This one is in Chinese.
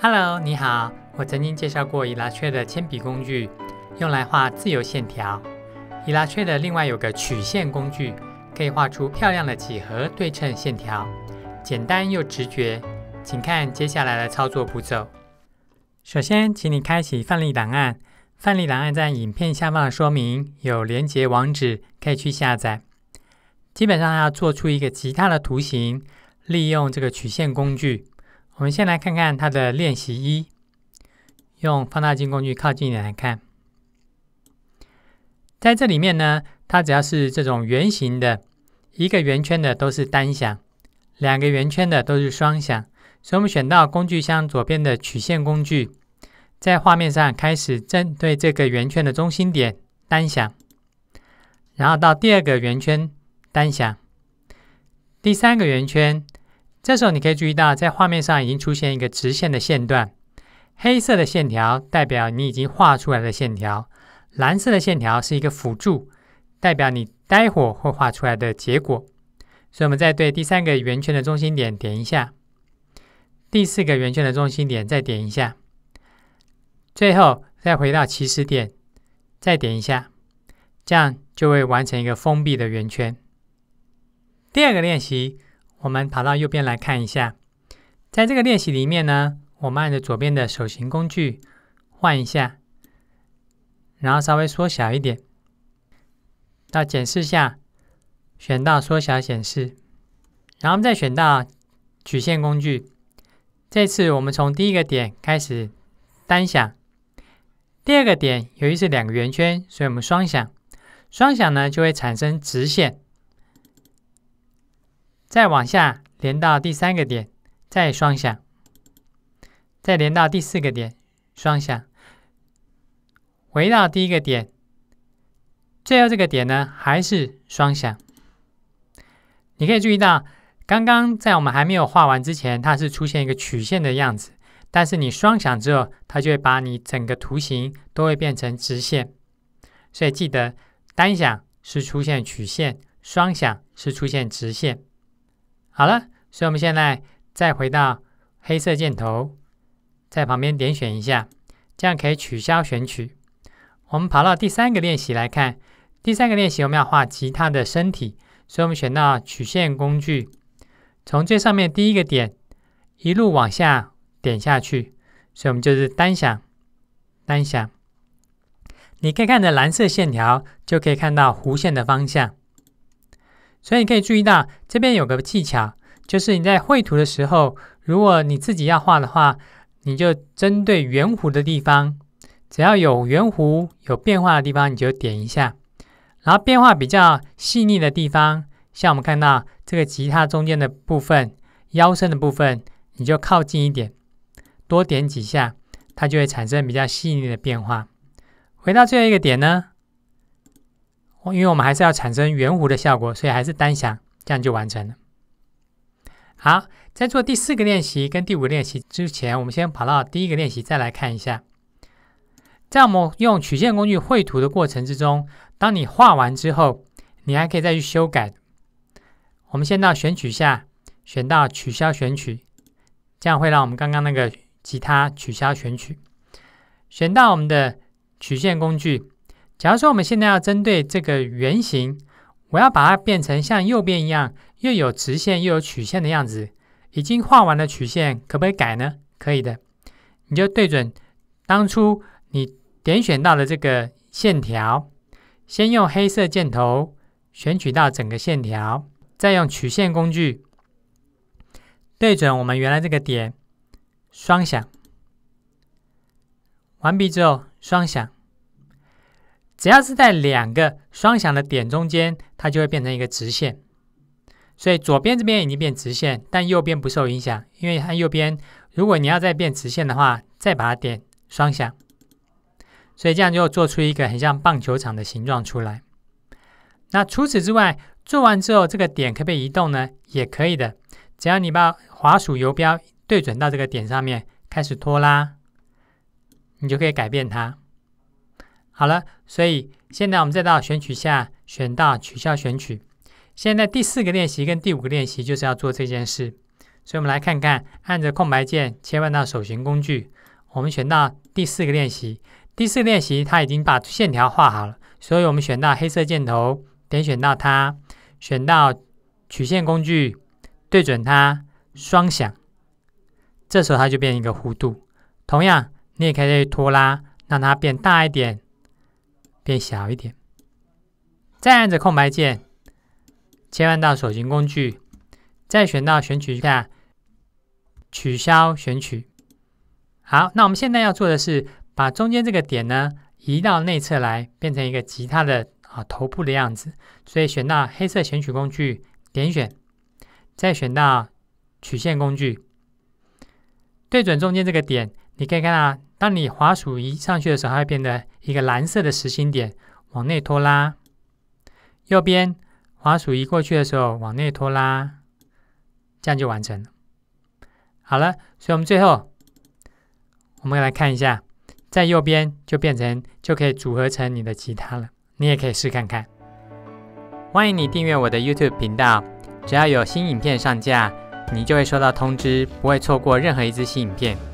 Hello，你好。我曾经介绍过伊拉切的铅笔工具，用来画自由线条。伊拉切的另外有个曲线工具，可以画出漂亮的几何对称线条，简单又直觉。请看接下来的操作步骤。首先，请你开启范例档案。范例档案在影片下方的说明有连接网址，可以去下载。基本上要做出一个吉他的图形，利用这个曲线工具。我们先来看看它的练习一，用放大镜工具靠近一点来看，在这里面呢，它只要是这种圆形的，一个圆圈的都是单响，两个圆圈的都是双响。所以我们选到工具箱左边的曲线工具，在画面上开始针对这个圆圈的中心点单响，然后到第二个圆圈单响，第三个圆圈。这时候你可以注意到，在画面上已经出现一个直线的线段，黑色的线条代表你已经画出来的线条，蓝色的线条是一个辅助，代表你待会会画出来的结果。所以，我们再对第三个圆圈的中心点点一下，第四个圆圈的中心点再点一下，最后再回到起始点，再点一下，这样就会完成一个封闭的圆圈。第二个练习。我们跑到右边来看一下，在这个练习里面呢，我们按着左边的手形工具换一下，然后稍微缩小一点，到检视下，选到缩小显示，然后再选到曲线工具。这次我们从第一个点开始单响，第二个点由于是两个圆圈，所以我们双响，双响呢就会产生直线。再往下连到第三个点，再双响；再连到第四个点，双响；回到第一个点，最后这个点呢还是双响。你可以注意到，刚刚在我们还没有画完之前，它是出现一个曲线的样子；但是你双响之后，它就会把你整个图形都会变成直线。所以记得，单响是出现曲线，双响是出现直线。好了，所以我们现在再回到黑色箭头，在旁边点选一下，这样可以取消选取。我们跑到第三个练习来看，第三个练习我们要画吉他的身体，所以我们选到曲线工具，从最上面第一个点一路往下点下去，所以我们就是单响单响。你可以看着蓝色线条，就可以看到弧线的方向。所以你可以注意到，这边有个技巧，就是你在绘图的时候，如果你自己要画的话，你就针对圆弧的地方，只要有圆弧有变化的地方，你就点一下。然后变化比较细腻的地方，像我们看到这个吉他中间的部分、腰身的部分，你就靠近一点，多点几下，它就会产生比较细腻的变化。回到最后一个点呢？因为我们还是要产生圆弧的效果，所以还是单响，这样就完成了。好，在做第四个练习跟第五练习之前，我们先跑到第一个练习再来看一下。在我们用曲线工具绘图的过程之中，当你画完之后，你还可以再去修改。我们先到选取下，选到取消选取，这样会让我们刚刚那个吉他取消选取。选到我们的曲线工具。假如说我们现在要针对这个圆形，我要把它变成像右边一样，又有直线又有曲线的样子。已经画完了曲线可不可以改呢？可以的，你就对准当初你点选到的这个线条，先用黑色箭头选取到整个线条，再用曲线工具对准我们原来这个点，双响。完毕之后，双响。只要是在两个双响的点中间，它就会变成一个直线。所以左边这边已经变直线，但右边不受影响，因为它右边如果你要再变直线的话，再把它点双响。所以这样就做出一个很像棒球场的形状出来。那除此之外，做完之后这个点可不可以移动呢？也可以的。只要你把滑鼠游标对准到这个点上面，开始拖拉，你就可以改变它。好了，所以现在我们再到选取下，选到取消选取。现在第四个练习跟第五个练习就是要做这件事，所以我们来看看，按着空白键切换到手型工具。我们选到第四个练习，第四练习它已经把线条画好了，所以我们选到黑色箭头，点选到它，选到曲线工具，对准它，双响。这时候它就变一个弧度。同样，你也可以拖拉，让它变大一点。变小一点，再按着空白键，切换到手型工具，再选到选取下取消选取。好，那我们现在要做的是把中间这个点呢移到内侧来，变成一个吉他的啊头部的样子。所以选到黑色选取工具点选，再选到曲线工具，对准中间这个点，你可以看到当你滑鼠移上去的时候，它会变得一个蓝色的实心点，往内拖拉。右边滑鼠移过去的时候，往内拖拉，这样就完成了。好了，所以我们最后，我们来看一下，在右边就变成就可以组合成你的吉他了。你也可以试看看。欢迎你订阅我的 YouTube 频道，只要有新影片上架，你就会收到通知，不会错过任何一支新影片。